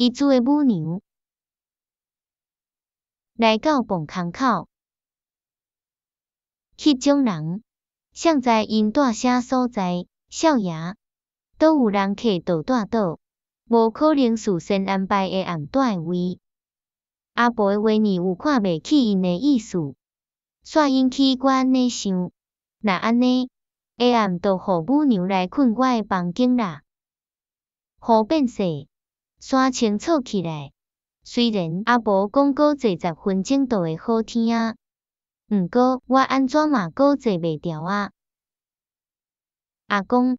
伊做母牛来到房间口，迄种人尚知因在啥所在，少爷都有人客倒带倒，无可能事先安排个暗带位。阿婆话呢，有看未起因个意思，煞引起我安尼想，若安尼，下暗倒互母牛来困我个房间啦。好变势。山清楚起来，虽然阿婆讲过坐十分钟都会好天啊，毋过我安怎嘛阁坐袂调啊！阿公，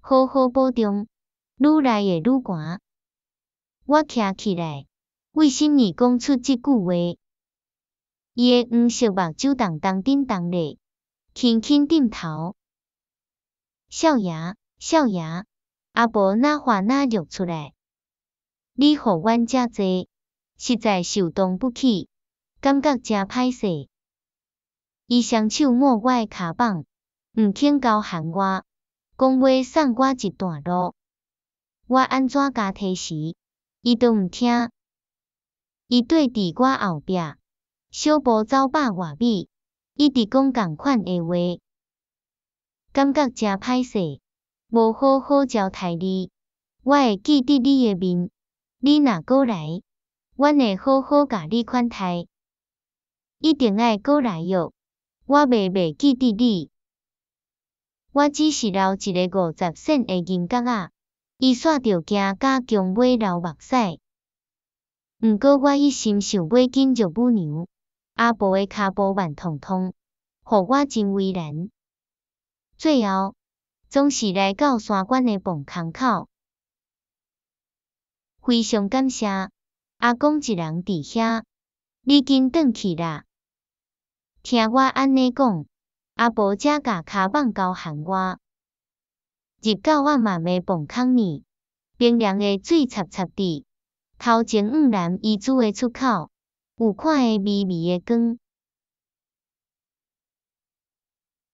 好好保重，愈来会愈寒。我站起来，为甚物讲出即句话？伊诶黄色目睭动动，叮东咧，轻轻点头。少爷，少爷，阿婆哪话哪绿出来？你互阮遮济，实在受冻不起，感觉正歹势。伊双手摸我诶脚膀，毋肯交还我，讲话送我一段路，我安怎加提示，伊都毋听。伊对伫我后壁，小步走百外米，伊直讲共款诶话，感觉正歹势，无好好招待你，我会记得你诶面。你若过来，阮会好好甲你款待。一定要过来哟，我未袂记得你。我只是留一个五十岁的人格啊，伊煞着惊甲强买流目屎。毋过我一心想买金入母牛，阿婆的骹步慢腾腾，互我真为难。最后总是来到山关的棚坑口。非常感谢阿公一人伫遐，你紧转去啦？听我安尼讲，阿婆则甲骹板交汗我，入到我媽咪棚坑呢，冰凉的水擦擦滴，头前遠蓝伊住的出口，有看的微微的光。